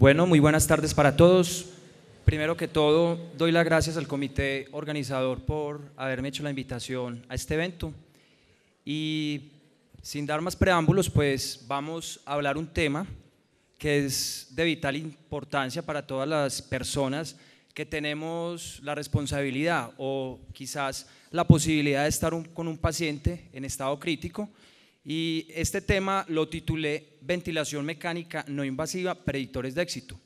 Bueno, muy buenas tardes para todos. Primero que todo, doy las gracias al comité organizador por haberme hecho la invitación a este evento. Y sin dar más preámbulos, pues vamos a hablar un tema que es de vital importancia para todas las personas que tenemos la responsabilidad o quizás la posibilidad de estar con un paciente en estado crítico y este tema lo titulé Ventilación mecánica no invasiva, predictores de éxito.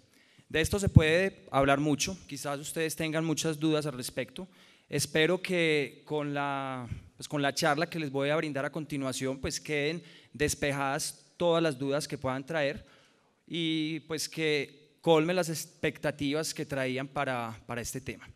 De esto se puede hablar mucho, quizás ustedes tengan muchas dudas al respecto. Espero que con la, pues con la charla que les voy a brindar a continuación, pues queden despejadas todas las dudas que puedan traer y pues que colmen las expectativas que traían para, para este tema.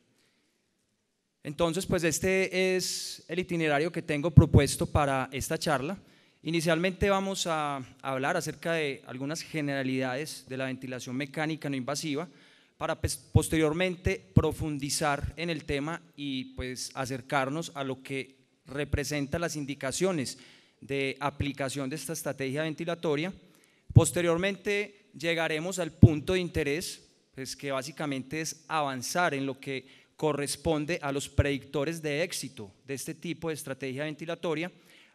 Entonces, pues este es el itinerario que tengo propuesto para esta charla. Inicialmente vamos a hablar acerca de algunas generalidades de la ventilación mecánica no invasiva para pues, posteriormente profundizar en el tema y pues, acercarnos a lo que representa las indicaciones de aplicación de esta estrategia ventilatoria. Posteriormente llegaremos al punto de interés, pues, que básicamente es avanzar en lo que corresponde a los predictores de éxito de este tipo de estrategia ventilatoria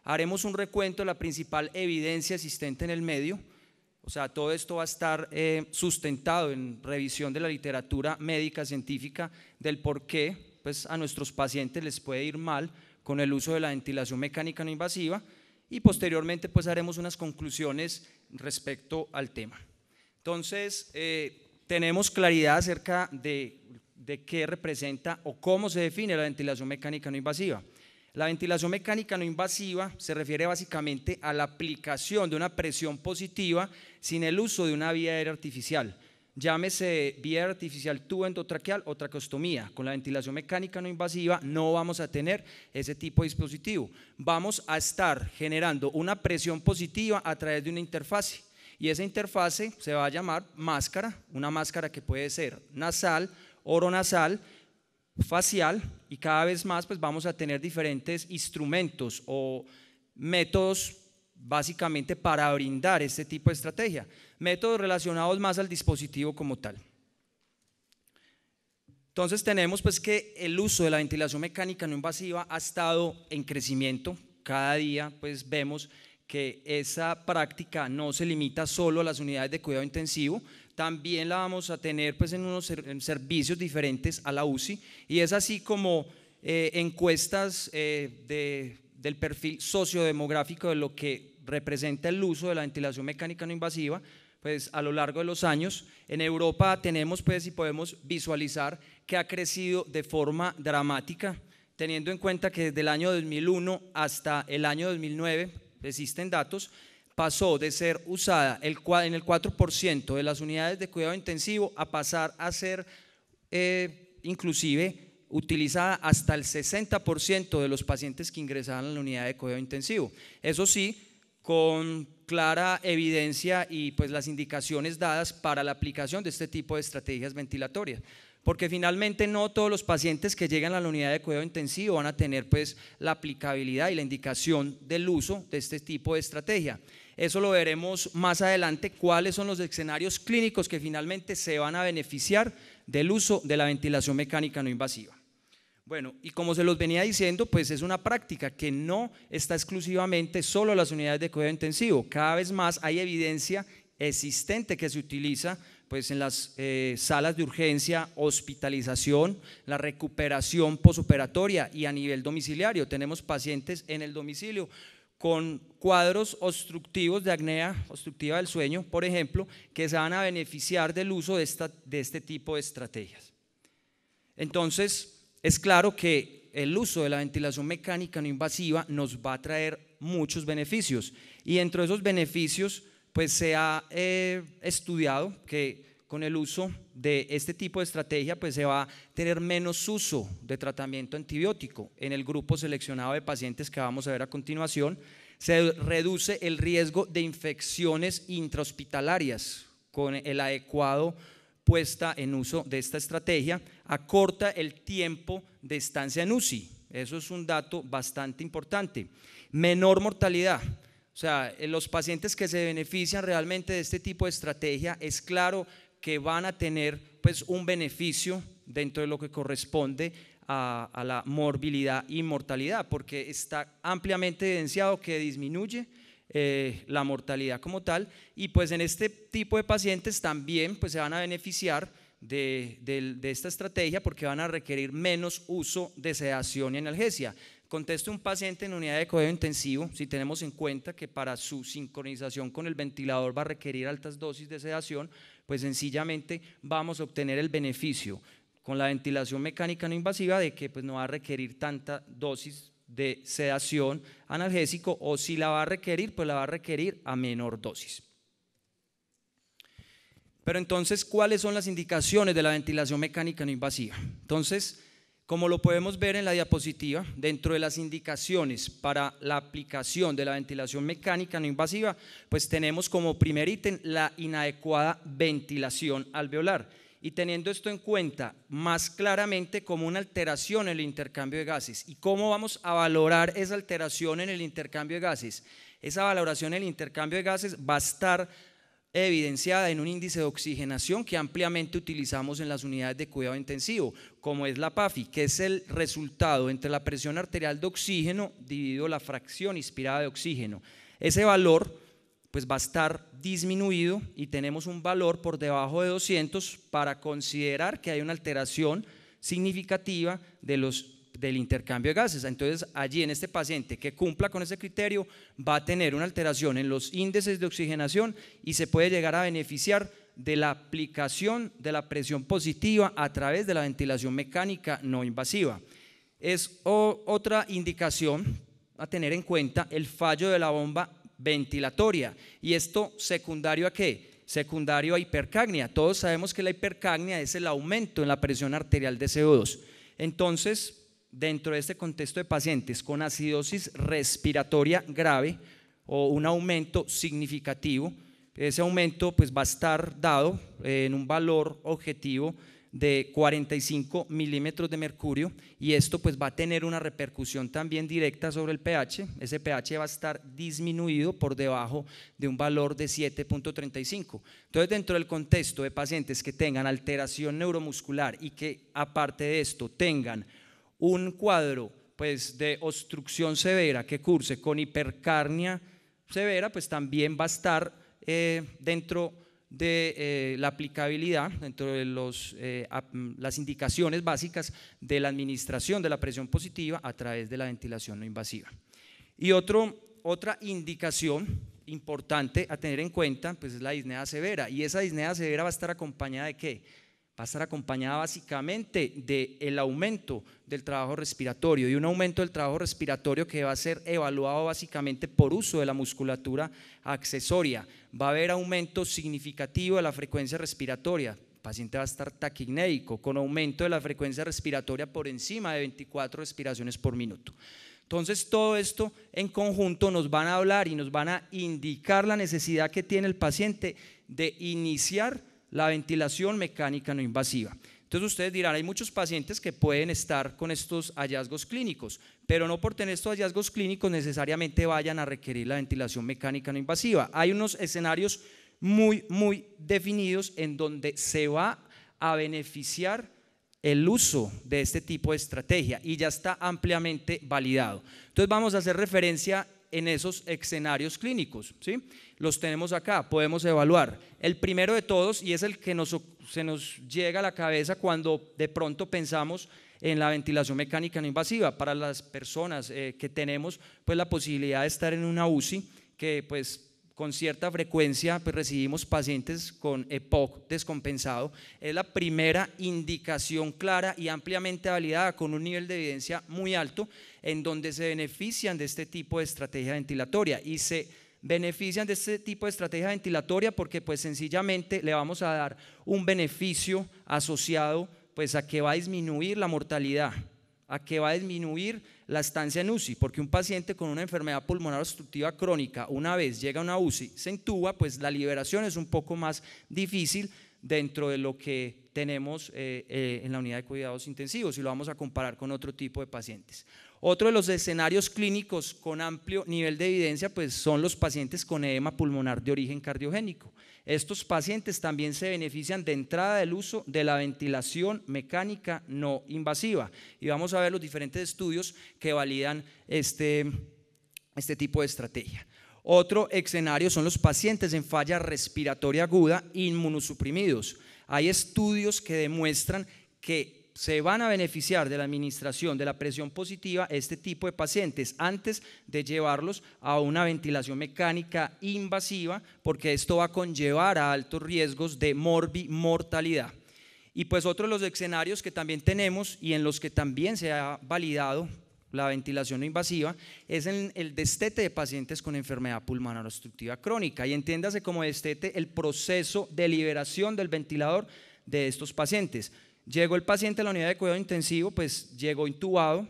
Haremos un recuento de la principal evidencia existente en el medio. O sea, todo esto va a estar eh, sustentado en revisión de la literatura médica científica del por qué pues, a nuestros pacientes les puede ir mal con el uso de la ventilación mecánica no invasiva y posteriormente pues haremos unas conclusiones respecto al tema. Entonces, eh, tenemos claridad acerca de qué representa o cómo se define la ventilación mecánica no invasiva. La ventilación mecánica no invasiva se refiere básicamente a la aplicación de una presión positiva sin el uso de una vía aérea artificial. Llámese vía artificial tubo endotraqueal o tracostomía. Con la ventilación mecánica no invasiva no vamos a tener ese tipo de dispositivo. Vamos a estar generando una presión positiva a través de una interfase. Y esa interfase se va a llamar máscara, una máscara que puede ser nasal, nasal, facial y cada vez más pues vamos a tener diferentes instrumentos o métodos básicamente para brindar este tipo de estrategia, métodos relacionados más al dispositivo como tal. Entonces tenemos pues que el uso de la ventilación mecánica no invasiva ha estado en crecimiento, cada día pues vemos que esa práctica no se limita solo a las unidades de cuidado intensivo, también la vamos a tener pues en unos servicios diferentes a la UCI y es así como eh, encuestas eh, de, del perfil sociodemográfico de lo que representa el uso de la ventilación mecánica no invasiva pues a lo largo de los años en Europa tenemos pues y podemos visualizar que ha crecido de forma dramática teniendo en cuenta que desde el año 2001 hasta el año 2009 existen datos pasó de ser usada en el 4% de las unidades de cuidado intensivo a pasar a ser eh, inclusive utilizada hasta el 60% de los pacientes que ingresaban a la unidad de cuidado intensivo. Eso sí, con clara evidencia y pues las indicaciones dadas para la aplicación de este tipo de estrategias ventilatorias porque finalmente no todos los pacientes que llegan a la unidad de cuidado intensivo van a tener pues la aplicabilidad y la indicación del uso de este tipo de estrategia. Eso lo veremos más adelante, cuáles son los escenarios clínicos que finalmente se van a beneficiar del uso de la ventilación mecánica no invasiva. Bueno, y como se los venía diciendo, pues es una práctica que no está exclusivamente solo en las unidades de cuidado intensivo. Cada vez más hay evidencia existente que se utiliza pues en las eh, salas de urgencia, hospitalización, la recuperación posoperatoria y a nivel domiciliario. Tenemos pacientes en el domicilio con cuadros obstructivos de acnea obstructiva del sueño, por ejemplo, que se van a beneficiar del uso de, esta, de este tipo de estrategias. Entonces, es claro que el uso de la ventilación mecánica no invasiva nos va a traer muchos beneficios. Y entre esos beneficios, pues se ha eh, estudiado que con el uso de este tipo de estrategia, pues se va a tener menos uso de tratamiento antibiótico. En el grupo seleccionado de pacientes que vamos a ver a continuación, se reduce el riesgo de infecciones intrahospitalarias con el adecuado puesta en uso de esta estrategia, acorta el tiempo de estancia en UCI. Eso es un dato bastante importante. Menor mortalidad. O sea, los pacientes que se benefician realmente de este tipo de estrategia, es claro que van a tener pues un beneficio dentro de lo que corresponde a, la morbilidad y mortalidad, porque está ampliamente evidenciado que disminuye eh, la mortalidad como tal y pues en este tipo de pacientes también pues se van a beneficiar de, esta estrategia porque van a requerir menos uso de sedación y analgesia Contesto un paciente en unidad de cuidado intensivo, si tenemos en cuenta que para su sincronización con el ventilador va a requerir altas dosis de sedación, pues sencillamente vamos a obtener el beneficio con la ventilación mecánica no invasiva de que pues, no va a requerir tanta dosis de sedación analgésico o si la va a requerir, pues la va a requerir a menor dosis. Pero entonces, ¿cuáles son las indicaciones de la ventilación mecánica no invasiva? Entonces, como lo podemos ver en la diapositiva, dentro de las indicaciones para la aplicación de la ventilación mecánica no invasiva, pues tenemos como primer ítem la inadecuada ventilación alveolar. Y teniendo esto en cuenta más claramente como una alteración en el intercambio de gases. ¿Y cómo vamos a valorar esa alteración en el intercambio de gases? Esa valoración en el intercambio de gases va a estar evidenciada en un índice de oxigenación que ampliamente utilizamos en las unidades de cuidado intensivo, como es la PAFI, que es el resultado entre la presión arterial de oxígeno dividido la fracción inspirada de oxígeno. Ese valor pues va a estar disminuido y tenemos un valor por debajo de 200 para considerar que hay una alteración significativa de los del intercambio de gases. Entonces, allí en este paciente que cumpla con ese criterio va a tener una alteración en los índices de oxigenación y se puede llegar a beneficiar de la aplicación de la presión positiva a través de la ventilación mecánica no invasiva. Es otra indicación a tener en cuenta el fallo de la bomba ventilatoria. ¿Y esto secundario a qué? Secundario a hipercagnia. Todos sabemos que la hipercagnia es el aumento en la presión arterial de CO2. Entonces, dentro de este contexto de pacientes con acidosis respiratoria grave o un aumento significativo. Ese aumento pues, va a estar dado eh, en un valor objetivo de 45 milímetros de mercurio y esto pues va a tener una repercusión también directa sobre el pH. Ese pH va a estar disminuido por debajo de un valor de 7.35. Entonces dentro del contexto de pacientes que tengan alteración neuromuscular y que aparte de esto tengan un cuadro pues de obstrucción severa que curse con hipercarnia severa, pues también va a estar eh, dentro de eh, la aplicabilidad, dentro de los, eh, las indicaciones básicas de la administración de la presión positiva a través de la ventilación no invasiva. Y otra indicación importante a tener en cuenta pues es la disnea severa. ¿Y esa disnea severa va a estar acompañada de qué? va a estar acompañada básicamente del el aumento del trabajo respiratorio y un aumento del trabajo respiratorio que va a ser evaluado básicamente por uso de la musculatura accesoria. Va a haber aumento significativo de la frecuencia respiratoria. El paciente va a estar taquinéico con aumento de la frecuencia respiratoria por encima de 24 respiraciones por minuto. Entonces todo esto en conjunto nos van a hablar y nos van a indicar la necesidad que tiene el paciente de iniciar la ventilación mecánica no invasiva. Entonces ustedes dirán, hay muchos pacientes que pueden estar con estos hallazgos clínicos, pero no por tener estos hallazgos clínicos necesariamente vayan a requerir la ventilación mecánica no invasiva. Hay unos escenarios muy, muy definidos en donde se va a beneficiar el uso de este tipo de estrategia y ya está ampliamente validado. Entonces vamos a hacer referencia en esos escenarios clínicos. ¿sí? Los tenemos acá, podemos evaluar. El primero de todos, y es el que se nos llega a la cabeza cuando de pronto pensamos en la ventilación mecánica no invasiva, para las personas eh, que tenemos pues, la posibilidad de estar en una UCI, que pues con cierta frecuencia pues, recibimos pacientes con EPOC descompensado, es la primera indicación clara y ampliamente validada con un nivel de evidencia muy alto en donde se benefician de este tipo de estrategia ventilatoria y se benefician de este tipo de estrategia ventilatoria porque pues sencillamente le vamos a dar un beneficio asociado pues a que va a disminuir la mortalidad, a que va a disminuir la estancia en UCI, porque un paciente con una enfermedad pulmonar obstructiva crónica, una vez llega a una UCI, se entuba, pues la liberación es un poco más difícil dentro de lo que tenemos eh, eh, en la unidad de cuidados intensivos y lo vamos a comparar con otro tipo de pacientes. Otro de los escenarios clínicos con amplio nivel de evidencia pues son los pacientes con edema pulmonar de origen cardiogénico. Estos pacientes también se benefician de entrada del uso de la ventilación mecánica no invasiva. Y vamos a ver los diferentes estudios que validan este, este tipo de estrategia. Otro escenario son los pacientes en falla respiratoria aguda inmunosuprimidos. Hay estudios que demuestran que se van a beneficiar de la administración de la presión positiva este tipo de pacientes antes de llevarlos a una ventilación mecánica invasiva, porque esto va a conllevar a altos riesgos de morbimortalidad. Y pues otro de los escenarios que también tenemos y en los que también se ha validado la ventilación invasiva, es en el destete de pacientes con enfermedad pulmonar obstructiva crónica. Y entiéndase como destete el proceso de liberación del ventilador de estos pacientes. Llegó el paciente a la unidad de cuidado intensivo, pues llegó intubado,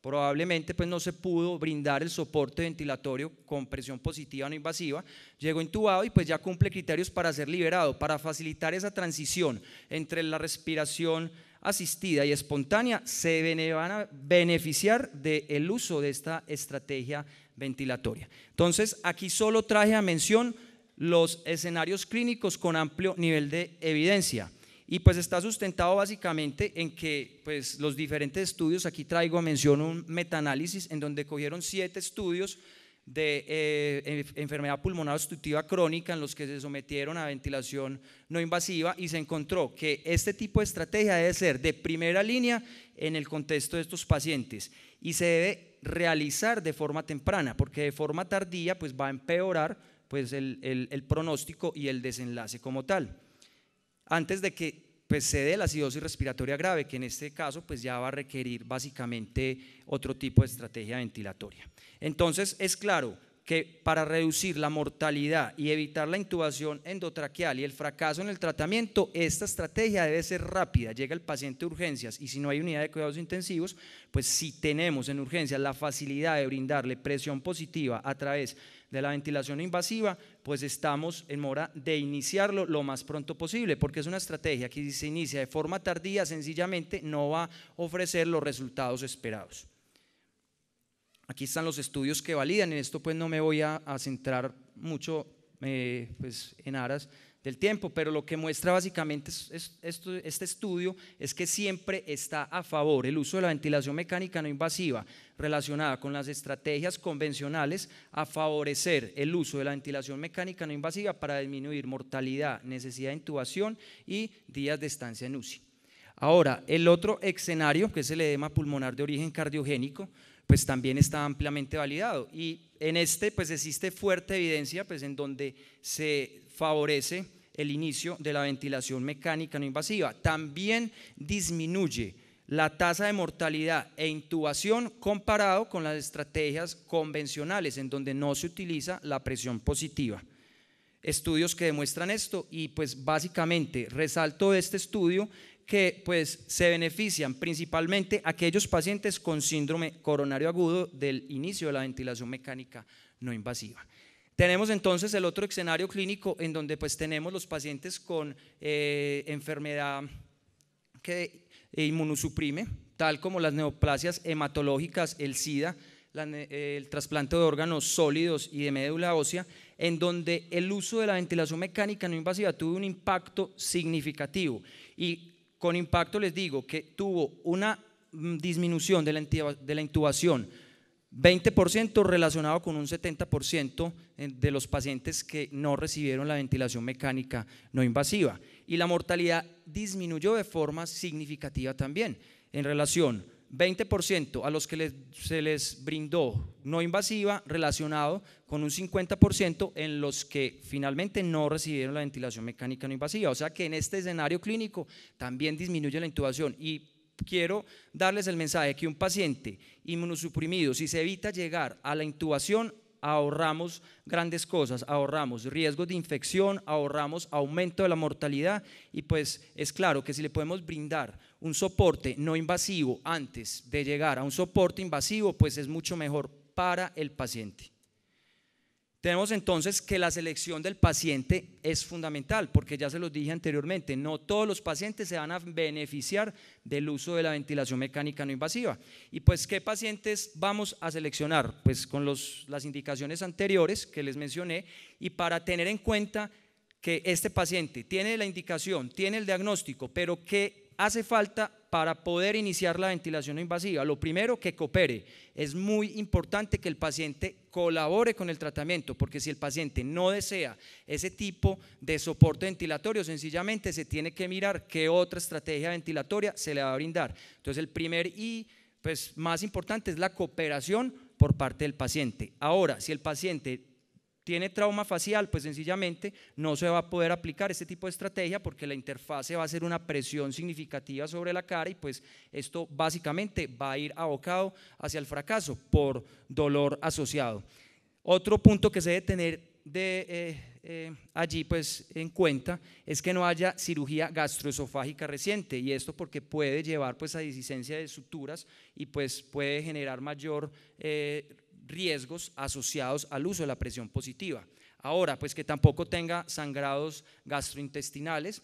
probablemente pues no se pudo brindar el soporte ventilatorio con presión positiva no invasiva, llegó intubado y pues ya cumple criterios para ser liberado, para facilitar esa transición entre la respiración asistida y espontánea, se van a beneficiar del uso de esta estrategia ventilatoria. Entonces, aquí solo traje a mención los escenarios clínicos con amplio nivel de evidencia y pues está sustentado básicamente en que pues los diferentes estudios, aquí traigo menciono un metaanálisis en donde cogieron siete estudios de eh, enfermedad pulmonar obstructiva crónica en los que se sometieron a ventilación no invasiva y se encontró que este tipo de estrategia debe ser de primera línea en el contexto de estos pacientes y se debe realizar de forma temprana porque de forma tardía pues va a empeorar pues el pronóstico y el desenlace como tal antes de que pues, se la acidosis respiratoria grave, que en este caso pues, ya va a requerir básicamente otro tipo de estrategia ventilatoria. Entonces, es claro que para reducir la mortalidad y evitar la intubación endotraqueal y el fracaso en el tratamiento, esta estrategia debe ser rápida. Llega el paciente a urgencias y si no hay unidad de cuidados intensivos, pues si tenemos en urgencias la facilidad de brindarle presión positiva a través de de la ventilación invasiva, pues estamos en mora de iniciarlo lo más pronto posible, porque es una estrategia que si se inicia de forma tardía, sencillamente no va a ofrecer los resultados esperados. Aquí están los estudios que validan, en esto pues no me voy a, centrar mucho eh, pues, en aras del tiempo, pero lo que muestra básicamente este estudio es que siempre está a favor el uso de la ventilación mecánica no invasiva relacionada con las estrategias convencionales a favorecer el uso de la ventilación mecánica no invasiva para disminuir mortalidad, necesidad de intubación y días de estancia en UCI. Ahora, el otro escenario, que es el edema pulmonar de origen cardiogénico, pues también está ampliamente validado. Y en este, pues existe fuerte evidencia, pues en donde se favorece el inicio de la ventilación mecánica no invasiva. También disminuye la tasa de mortalidad e intubación comparado con las estrategias convencionales en donde no se utiliza la presión positiva. Estudios que demuestran esto y pues básicamente resalto de este estudio que pues se benefician principalmente aquellos pacientes con síndrome coronario agudo del inicio de la ventilación mecánica no invasiva. Tenemos entonces el otro escenario clínico en donde pues tenemos los pacientes con eh, enfermedad que inmunosuprime, tal como las neoplasias hematológicas, el SIDA, el trasplante de órganos sólidos y de médula ósea, en donde el uso de la ventilación mecánica no invasiva tuvo un impacto significativo. Y con impacto les digo que tuvo una mm, disminución de la intubación 20% relacionado con un 70% eh, de los pacientes que no recibieron la ventilación mecánica no invasiva. Y la mortalidad disminuyó de forma significativa también en relación 20% a los que se les brindó no invasiva relacionado con un 50% en los que finalmente no recibieron la ventilación mecánica no invasiva. O sea que en este escenario clínico también disminuye la intubación y quiero darles el mensaje que un paciente inmunosuprimido, si se evita llegar a la intubación, ahorramos grandes cosas, ahorramos riesgos de infección, ahorramos aumento de la mortalidad y pues es claro que si le podemos brindar un soporte no invasivo antes de llegar a un soporte invasivo, pues es mucho mejor para el paciente. Tenemos entonces que la selección del paciente es fundamental, porque ya se los dije anteriormente, no todos los pacientes se van a beneficiar del uso de la ventilación mecánica no invasiva. ¿Y pues qué pacientes vamos a seleccionar? Pues con los, las indicaciones anteriores que les mencioné y para tener en cuenta que este paciente tiene la indicación, tiene el diagnóstico, pero que hace falta para poder iniciar la ventilación invasiva? Lo primero, que coopere. Es muy importante que el paciente colabore con el tratamiento, porque si el paciente no desea ese tipo de soporte ventilatorio, sencillamente se tiene que mirar qué otra estrategia ventilatoria se le va a brindar. Entonces, el primer y pues, más importante es la cooperación por parte del paciente. Ahora, si el paciente tiene trauma facial, pues sencillamente no se va a poder aplicar este tipo de estrategia porque la interfase va a ser una presión significativa sobre la cara y pues esto básicamente va a ir abocado hacia el fracaso por dolor asociado. Otro punto que se debe tener eh, eh, allí pues en cuenta es que no haya cirugía gastroesofágica reciente y esto porque puede llevar pues a disidencia de suturas y pues puede generar mayor eh, riesgos asociados al uso de la presión positiva. Ahora, pues que tampoco tenga sangrados gastrointestinales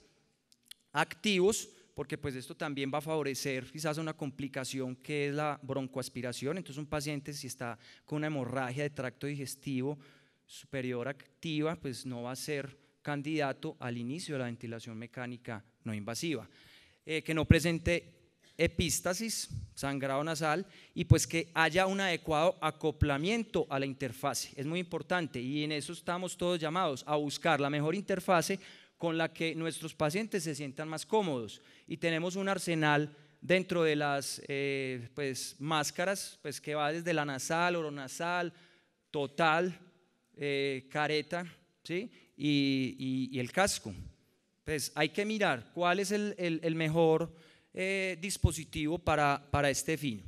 activos, porque pues esto también va a favorecer quizás una complicación que es la broncoaspiración. Entonces un paciente si está con una hemorragia de tracto digestivo superior activa, pues no va a ser candidato al inicio de la ventilación mecánica no invasiva. Eh, que no presente epístasis, sangrado nasal, y pues que haya un adecuado acoplamiento a la interfase. Es muy importante y en eso estamos todos llamados a buscar la mejor interfase con la que nuestros pacientes se sientan más cómodos. Y tenemos un arsenal dentro de las eh, pues, máscaras, pues que va desde la nasal, oronasal, total, eh, careta, ¿sí? Y, el casco. Pues hay que mirar cuál es el, el mejor eh, dispositivo para, para este fin.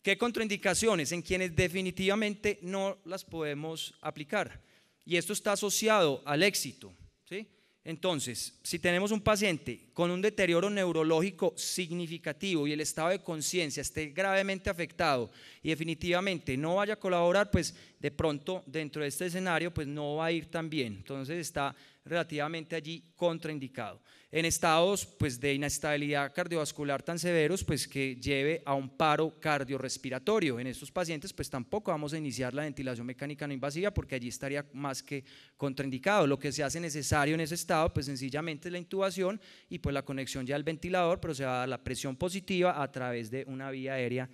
¿Qué contraindicaciones? En quienes definitivamente no las podemos aplicar. Y esto está asociado al éxito. ¿sí? Entonces, si tenemos un paciente con un deterioro neurológico significativo y el estado de conciencia esté gravemente afectado y definitivamente no vaya a colaborar, pues de pronto dentro de este escenario pues no va a ir tan bien. Entonces está relativamente allí contraindicado. En estados pues de inestabilidad cardiovascular tan severos pues que lleve a un paro cardiorrespiratorio. En estos pacientes pues tampoco vamos a iniciar la ventilación mecánica no invasiva porque allí estaría más que contraindicado. Lo que se hace necesario en ese estado pues sencillamente es la intubación y pues, pues, la conexión ya al ventilador, pero se va a dar la presión positiva a través de una vía aérea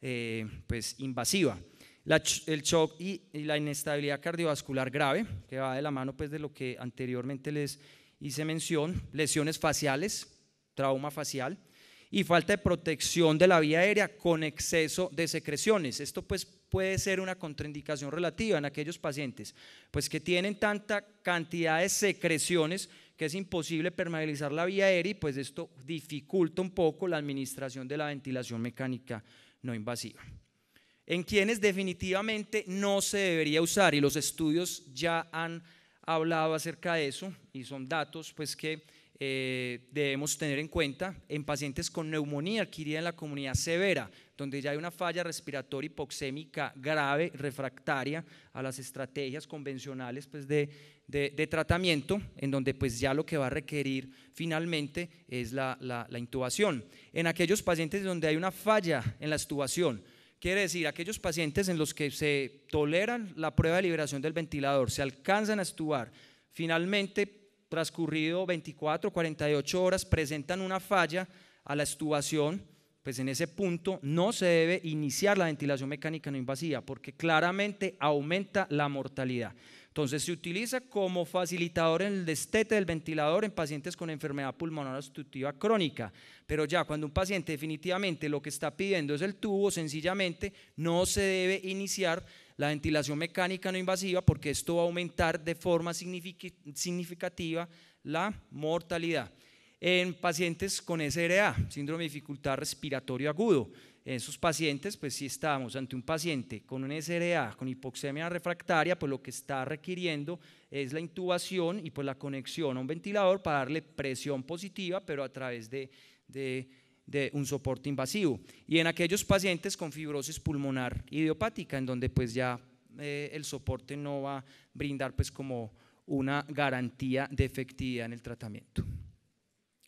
eh, pues invasiva. el shock y, la inestabilidad cardiovascular grave, que va de la mano pues de lo que anteriormente les hice mención, lesiones faciales, trauma facial y falta de protección de la vía aérea con exceso de secreciones. Esto pues puede ser una contraindicación relativa en aquellos pacientes pues que tienen tanta cantidad de secreciones es imposible permeabilizar la vía aérea y pues esto dificulta un poco la administración de la ventilación mecánica no invasiva. En quienes definitivamente no se debería usar y los estudios ya han hablado acerca de eso y son datos pues que eh, debemos tener en cuenta en pacientes con neumonía adquirida en la comunidad severa, donde ya hay una falla respiratoria hipoxémica grave, refractaria a las estrategias convencionales pues, de, de, tratamiento, en donde pues, ya lo que va a requerir finalmente es la, la, intubación. En aquellos pacientes donde hay una falla en la estubación Quiere decir, aquellos pacientes en los que se toleran la prueba de liberación del ventilador, se alcanzan a estubar, finalmente transcurrido 24, 48 horas, presentan una falla a la estubación, pues en ese punto no se debe iniciar la ventilación mecánica no invasiva porque claramente aumenta la mortalidad. Entonces se utiliza como facilitador en el destete del ventilador en pacientes con enfermedad pulmonar obstructiva crónica, pero ya cuando un paciente definitivamente lo que está pidiendo es el tubo, sencillamente no se debe iniciar la ventilación mecánica no invasiva, porque esto va a aumentar de forma significativa la mortalidad. En pacientes con SRA, síndrome de dificultad respiratorio agudo, en esos pacientes, pues si estamos ante un paciente con un SRA, con hipoxemia refractaria, pues lo que está requiriendo es la intubación y pues la conexión a un ventilador para darle presión positiva, pero a través de de un soporte invasivo. Y en aquellos pacientes con fibrosis pulmonar idiopática, en donde pues ya eh, el soporte no va a brindar pues como una garantía de efectividad en el tratamiento.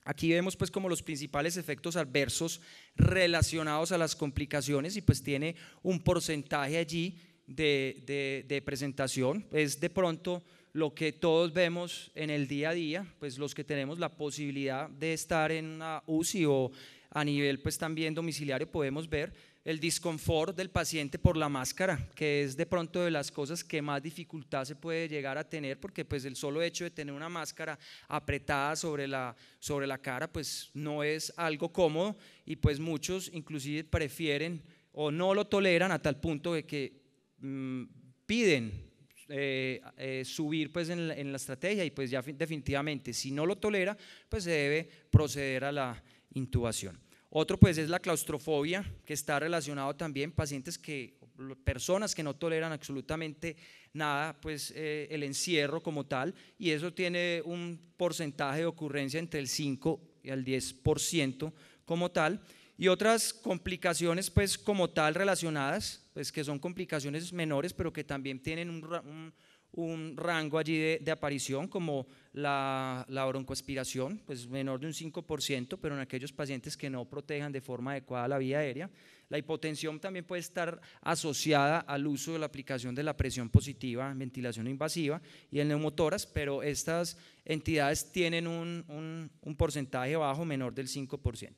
Aquí vemos pues como los principales efectos adversos relacionados a las complicaciones y pues tiene un porcentaje allí de, de, de presentación. Es de pronto lo que todos vemos en el día a día, pues los que tenemos la posibilidad de estar en una UCI o a nivel pues también domiciliario podemos ver el disconfort del paciente por la máscara, que es de pronto de las cosas que más dificultad se puede llegar a tener, porque pues el solo hecho de tener una máscara apretada sobre la, sobre la cara, pues no es algo cómodo y pues muchos inclusive prefieren o no lo toleran a tal punto de que mm, piden eh, eh, subir pues en la, en la estrategia y pues ya definitivamente si no lo tolera, pues se debe proceder a la intubación. Otro pues es la claustrofobia, que está relacionado también pacientes que, personas que no toleran absolutamente nada, pues eh, el encierro como tal, y eso tiene un porcentaje de ocurrencia entre el 5 y el 10% como tal. Y otras complicaciones pues como tal relacionadas, pues que son complicaciones menores, pero que también tienen un un rango allí de, aparición como la, broncoaspiración, pues menor de un 5%, pero en aquellos pacientes que no protejan de forma adecuada la vía aérea. La hipotensión también puede estar asociada al uso de la aplicación de la presión positiva, ventilación invasiva y el neumotoras, pero estas entidades tienen un, un porcentaje bajo menor del 5%.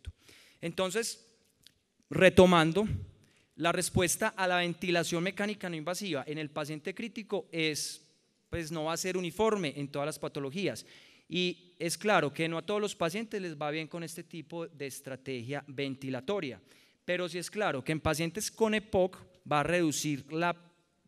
Entonces, retomando, la respuesta a la ventilación mecánica no invasiva en el paciente crítico es pues no va a ser uniforme en todas las patologías. Y es claro que no a todos los pacientes les va bien con este tipo de estrategia ventilatoria, pero sí es claro que en pacientes con EPOC va a reducir la,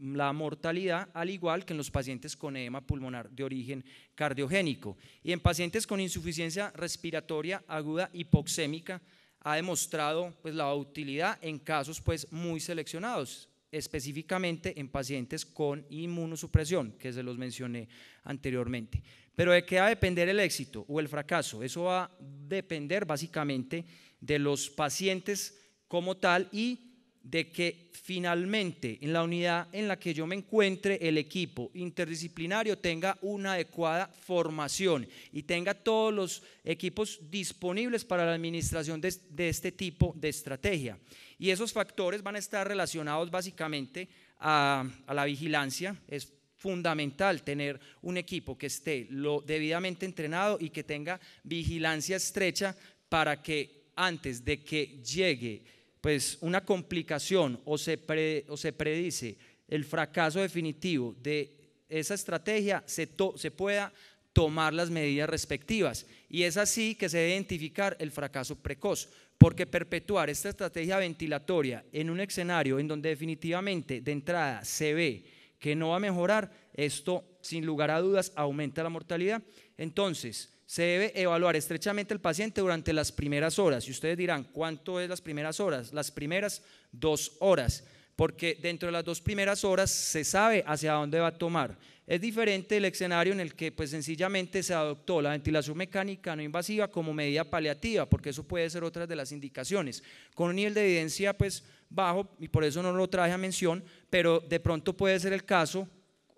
la mortalidad, al igual que en los pacientes con edema pulmonar de origen cardiogénico. Y en pacientes con insuficiencia respiratoria aguda hipoxémica ha demostrado pues, la utilidad en casos pues, muy seleccionados, específicamente en pacientes con inmunosupresión, que se los mencioné anteriormente. Pero ¿de qué va a depender el éxito o el fracaso? Eso va a depender básicamente de los pacientes como tal y de que finalmente en la unidad en la que yo me encuentre el equipo interdisciplinario tenga una adecuada formación y tenga todos los equipos disponibles para la administración de, este tipo de estrategia. Y esos factores van a estar relacionados básicamente a, a la vigilancia. Es fundamental tener un equipo que esté lo debidamente entrenado y que tenga vigilancia estrecha para que antes de que llegue pues una complicación o se, o se predice el fracaso definitivo de esa estrategia, se, se pueda tomar las medidas respectivas. Y es así que se debe identificar el fracaso precoz, porque perpetuar esta estrategia ventilatoria en un escenario en donde definitivamente de entrada se ve que no va a mejorar, esto sin lugar a dudas aumenta la mortalidad. Entonces, se debe evaluar estrechamente al paciente durante las primeras horas. Y ustedes dirán, ¿cuánto es las primeras horas? Las primeras dos horas, porque dentro de las dos primeras horas se sabe hacia dónde va a tomar. Es diferente el escenario en el que pues sencillamente se adoptó la ventilación mecánica no invasiva como medida paliativa, porque eso puede ser otra de las indicaciones, con un nivel de evidencia pues bajo, y por eso no lo traje a mención, pero de pronto puede ser el caso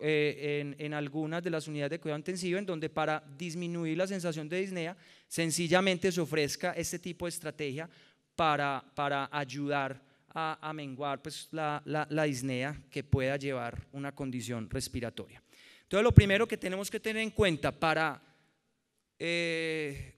eh, en, algunas de las unidades de cuidado intensivo, en donde para disminuir la sensación de disnea, sencillamente se ofrezca este tipo de estrategia para, para ayudar a, a menguar pues, la, la, disnea que pueda llevar una condición respiratoria. Entonces, lo primero que tenemos que tener en cuenta para eh,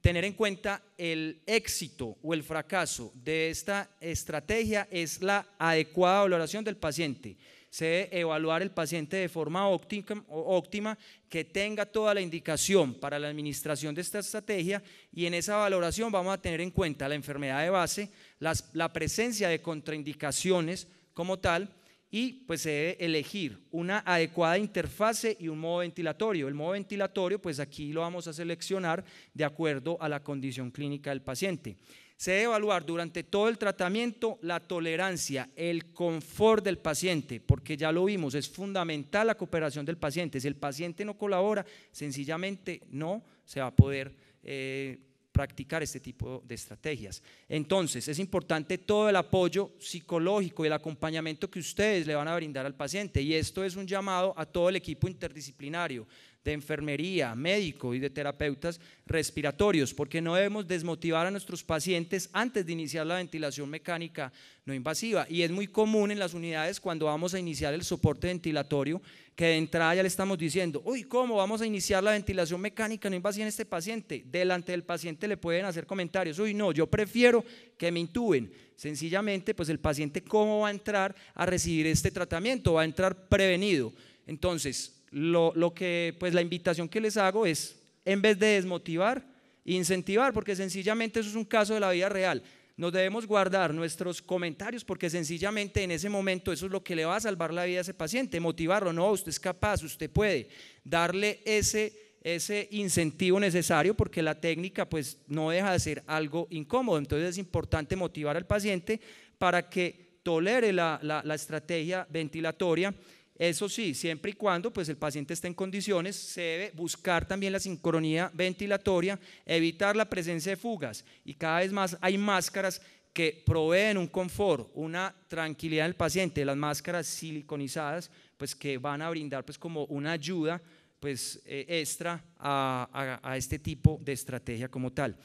tener en cuenta el éxito o el fracaso de esta estrategia es la adecuada valoración del paciente se debe evaluar el paciente de forma óptima, que tenga toda la indicación para la administración de esta estrategia y en esa valoración vamos a tener en cuenta la enfermedad de base, la presencia de contraindicaciones como tal y pues se debe elegir una adecuada interfase y un modo ventilatorio. El modo ventilatorio pues aquí lo vamos a seleccionar de acuerdo a la condición clínica del paciente. Se debe evaluar durante todo el tratamiento la tolerancia, el confort del paciente, porque ya lo vimos, es fundamental la cooperación del paciente. Si el paciente no colabora, sencillamente no se va a poder eh, practicar este tipo de estrategias. Entonces, es importante todo el apoyo psicológico y el acompañamiento que ustedes le van a brindar al paciente. Y esto es un llamado a todo el equipo interdisciplinario, de enfermería, médico y de terapeutas respiratorios, porque no debemos desmotivar a nuestros pacientes antes de iniciar la ventilación mecánica no invasiva. Y es muy común en las unidades cuando vamos a iniciar el soporte ventilatorio, que de entrada ya le estamos diciendo, uy, ¿cómo vamos a iniciar la ventilación mecánica no invasiva en este paciente? Delante del paciente le pueden hacer comentarios, uy, no, yo prefiero que me intuben. Sencillamente, pues el paciente, ¿cómo va a entrar a recibir este tratamiento? Va a entrar prevenido. Entonces, lo, que, pues la invitación que les hago es, en vez de desmotivar, incentivar, porque sencillamente eso es un caso de la vida real. Nos debemos guardar nuestros comentarios porque sencillamente en ese momento eso es lo que le va a salvar la vida a ese paciente, motivarlo, no, usted es capaz, usted puede, darle ese ese incentivo necesario porque la técnica pues no deja de ser algo incómodo. Entonces es importante motivar al paciente para que tolere la estrategia ventilatoria eso sí, siempre y cuando pues, el paciente esté en condiciones, se debe buscar también la sincronía ventilatoria, evitar la presencia de fugas y cada vez más hay máscaras que proveen un confort, una tranquilidad al paciente, las máscaras siliconizadas, pues que van a brindar pues como una ayuda pues eh, extra a, a este tipo de estrategia como tal.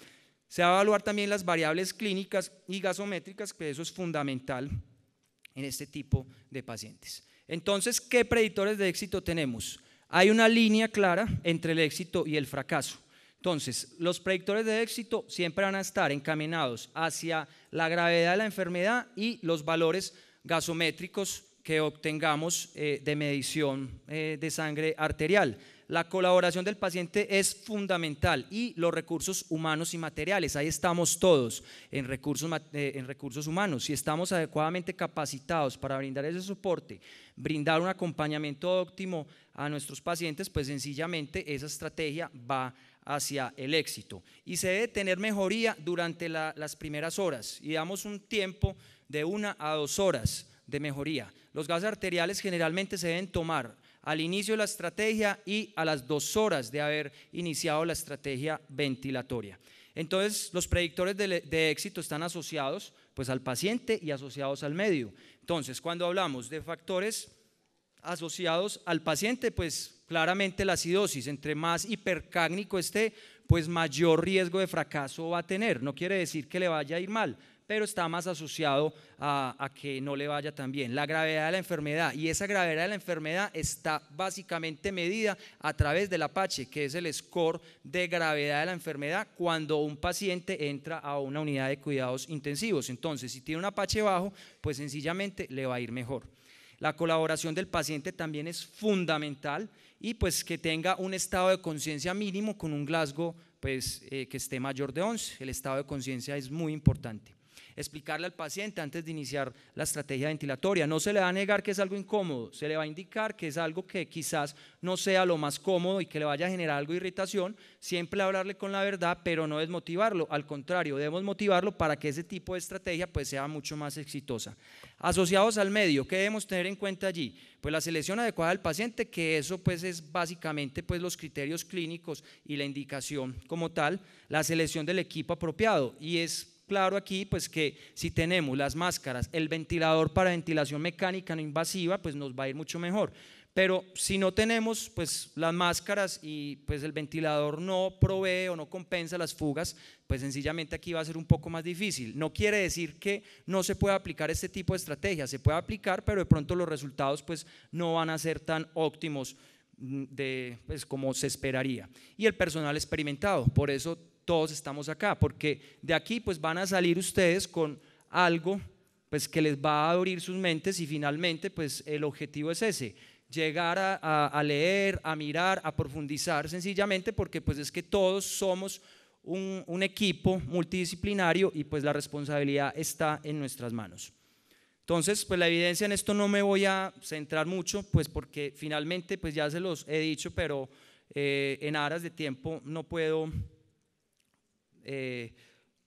Se va a evaluar también las variables clínicas y gasométricas, que eso es fundamental en este tipo de pacientes. Entonces, ¿qué predictores de éxito tenemos? Hay una línea clara entre el éxito y el fracaso. Entonces, los predictores de éxito siempre van a estar encaminados hacia la gravedad de la enfermedad y los valores gasométricos que obtengamos eh, de medición eh, de sangre arterial la colaboración del paciente es fundamental y los recursos humanos y materiales. Ahí estamos todos en recursos, eh, en recursos humanos. Si estamos adecuadamente capacitados para brindar ese soporte, brindar un acompañamiento óptimo a nuestros pacientes, pues sencillamente esa estrategia va hacia el éxito. Y se debe tener mejoría durante las primeras horas y damos un tiempo de una a dos horas de mejoría. Los gases arteriales generalmente se deben tomar al inicio de la estrategia y a las dos horas de haber iniciado la estrategia ventilatoria. Entonces, los predictores de, éxito están asociados pues, al paciente y asociados al medio. Entonces, cuando hablamos de factores asociados al paciente, pues claramente la acidosis, entre más hipercágnico esté, pues mayor riesgo de fracaso va a tener. No quiere decir que le vaya a ir mal, pero está más asociado a, que no le vaya tan bien. La gravedad de la enfermedad, y esa gravedad de la enfermedad está básicamente medida a través del Apache, que es el score de gravedad de la enfermedad cuando un paciente entra a una unidad de cuidados intensivos. Entonces, si tiene un Apache bajo, pues sencillamente le va a ir mejor. La colaboración del paciente también es fundamental y pues que tenga un estado de conciencia mínimo con un Glasgow pues, eh, que esté mayor de 11. El estado de conciencia es muy importante explicarle al paciente antes de iniciar la estrategia ventilatoria. No se le va a negar que es algo incómodo, se le va a indicar que es algo que quizás no sea lo más cómodo y que le vaya a generar algo de irritación, siempre hablarle con la verdad, pero no desmotivarlo, al contrario, debemos motivarlo para que ese tipo de estrategia pues sea mucho más exitosa. Asociados al medio, ¿qué debemos tener en cuenta allí? Pues la selección adecuada del paciente, que eso pues es básicamente pues los criterios clínicos y la indicación como tal, la selección del equipo apropiado y es claro aquí, pues que si tenemos las máscaras, el ventilador para ventilación mecánica no invasiva, pues nos va a ir mucho mejor. Pero si no tenemos pues las máscaras y pues el ventilador no provee o no compensa las fugas, pues sencillamente aquí va a ser un poco más difícil. No quiere decir que no se pueda aplicar este tipo de estrategia, se puede aplicar, pero de pronto los resultados pues no van a ser tan óptimos mm, de, pues, como se esperaría. Y el personal experimentado, por eso todos estamos acá, porque de aquí pues van a salir ustedes con algo pues que les va a abrir sus mentes y finalmente pues el objetivo es ese, llegar a, leer, a mirar, a profundizar sencillamente porque pues es que todos somos un, equipo multidisciplinario y pues la responsabilidad está en nuestras manos. Entonces, pues la evidencia en esto no me voy a centrar mucho, pues porque finalmente, pues ya se los he dicho, pero eh, en aras de tiempo no puedo eh,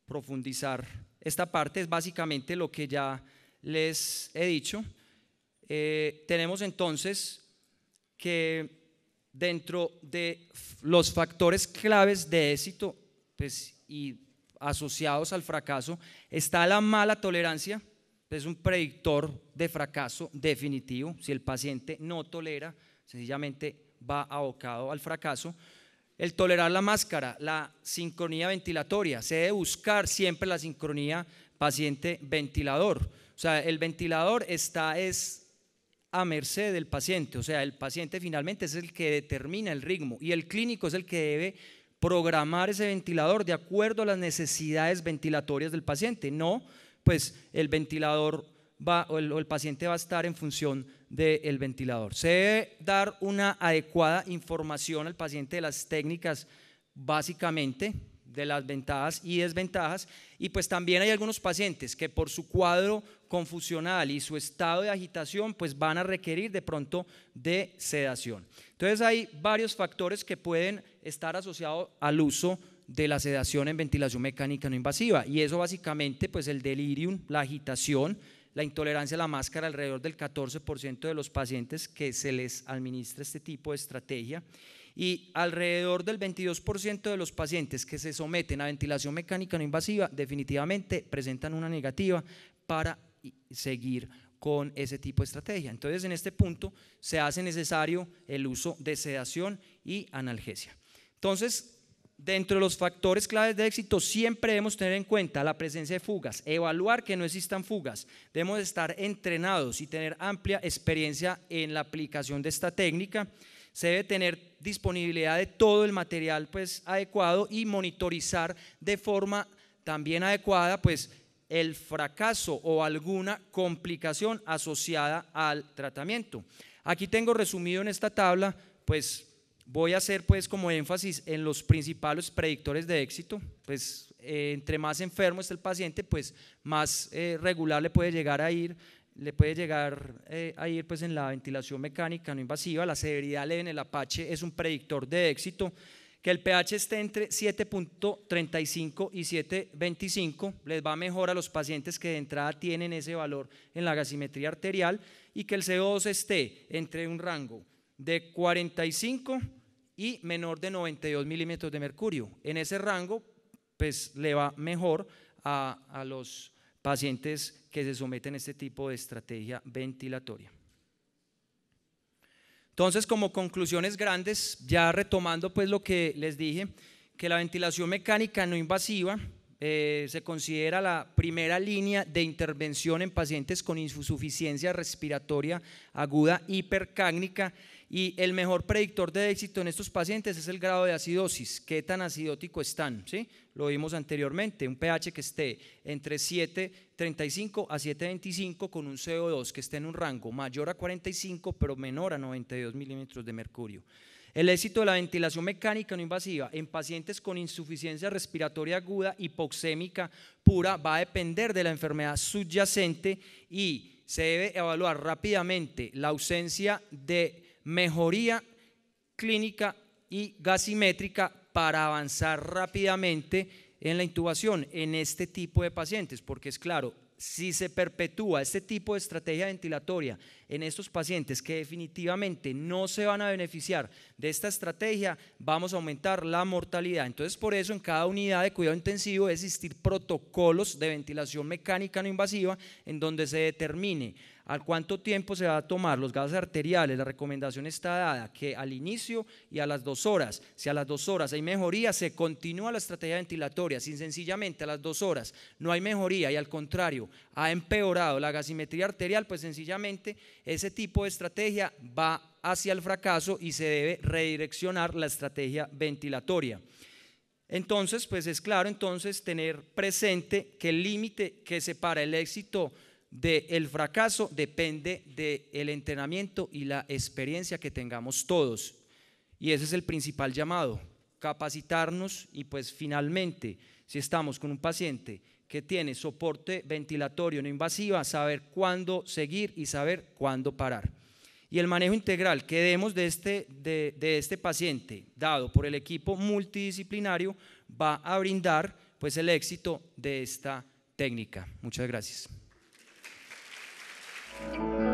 profundizar esta parte, es básicamente lo que ya les he dicho. Eh, tenemos entonces que dentro de los factores claves de éxito pues, y asociados al fracaso está la mala tolerancia, es un predictor de fracaso definitivo. Si el paciente no tolera, sencillamente va abocado al fracaso. El tolerar la máscara, la sincronía ventilatoria, se debe buscar siempre la sincronía paciente-ventilador. O sea, el ventilador está es a merced del paciente, o sea, el paciente finalmente es el que determina el ritmo y el clínico es el que debe programar ese ventilador de acuerdo a las necesidades ventilatorias del paciente, no pues el ventilador o, el, paciente va a estar en función del ventilador. Se debe dar una adecuada información al paciente de las técnicas básicamente, de las ventajas y desventajas. Y pues también hay algunos pacientes que por su cuadro confusional y su estado de agitación, pues van a requerir de pronto de sedación. Entonces hay varios factores que pueden estar asociados al uso de la sedación en ventilación mecánica no invasiva. Y eso básicamente, pues el delirium, la agitación, la intolerancia a la máscara alrededor del 14% de los pacientes que se les administra este tipo de estrategia y alrededor del 22% de los pacientes que se someten a ventilación mecánica no invasiva definitivamente presentan una negativa para seguir con ese tipo de estrategia. Entonces, en este punto se hace necesario el uso de sedación y analgesia. Entonces, Dentro de los factores claves de éxito siempre debemos tener en cuenta la presencia de fugas, evaluar que no existan fugas, debemos estar entrenados y tener amplia experiencia en la aplicación de esta técnica, se debe tener disponibilidad de todo el material pues adecuado y monitorizar de forma también adecuada pues el fracaso o alguna complicación asociada al tratamiento. Aquí tengo resumido en esta tabla pues Voy a hacer pues como énfasis en los principales predictores de éxito, pues eh, entre más enfermo está el paciente, pues más eh, regular le puede llegar a ir, le puede llegar eh, a ir pues en la ventilación mecánica no invasiva, la severidad leve en el Apache es un predictor de éxito, que el pH esté entre 7.35 y 7.25 les va mejor a los pacientes que de entrada tienen ese valor en la gasimetría arterial y que el CO2 esté entre un rango de 45 y menor de 92 milímetros de mercurio. En ese rango, pues le va mejor a, a los pacientes que se someten a este tipo de estrategia ventilatoria. Entonces, como conclusiones grandes, ya retomando pues lo que les dije, que la ventilación mecánica no invasiva eh, se considera la primera línea de intervención en pacientes con insuficiencia respiratoria aguda hipercánica y el mejor predictor de éxito en estos pacientes es el grado de acidosis, qué tan acidótico están, ¿sí? Lo vimos anteriormente, un pH que esté entre 7.35 a 7.25 con un CO2 que esté en un rango mayor a 45 pero menor a 92 milímetros de mercurio. El éxito de la ventilación mecánica no invasiva en pacientes con insuficiencia respiratoria aguda, hipoxémica pura, va a depender de la enfermedad subyacente y se debe evaluar rápidamente la ausencia de mejoría clínica y gasimétrica para avanzar rápidamente en la intubación en este tipo de pacientes, porque es claro, si se perpetúa este tipo de estrategia ventilatoria en estos pacientes que definitivamente no se van a beneficiar de esta estrategia, vamos a aumentar la mortalidad. Entonces, por eso en cada unidad de cuidado intensivo debe existir protocolos de ventilación mecánica no invasiva en donde se determine al cuánto tiempo se va a tomar los gases arteriales, la recomendación está dada que al inicio y a las dos horas, si a las dos horas hay mejoría, se continúa la estrategia ventilatoria, si sencillamente a las dos horas no hay mejoría y al contrario ha empeorado la gasimetría arterial, pues sencillamente ese tipo de estrategia va hacia el fracaso y se debe redireccionar la estrategia ventilatoria. Entonces, pues es claro entonces tener presente que el límite que separa el éxito del fracaso depende del entrenamiento y la experiencia que tengamos todos. Y ese es el principal llamado, capacitarnos y pues finalmente, si estamos con un paciente que tiene soporte ventilatorio no invasiva, saber cuándo seguir y saber cuándo parar. Y el manejo integral que demos de este, de este paciente, dado por el equipo multidisciplinario, va a brindar pues el éxito de esta técnica. Muchas gracias. Thank you.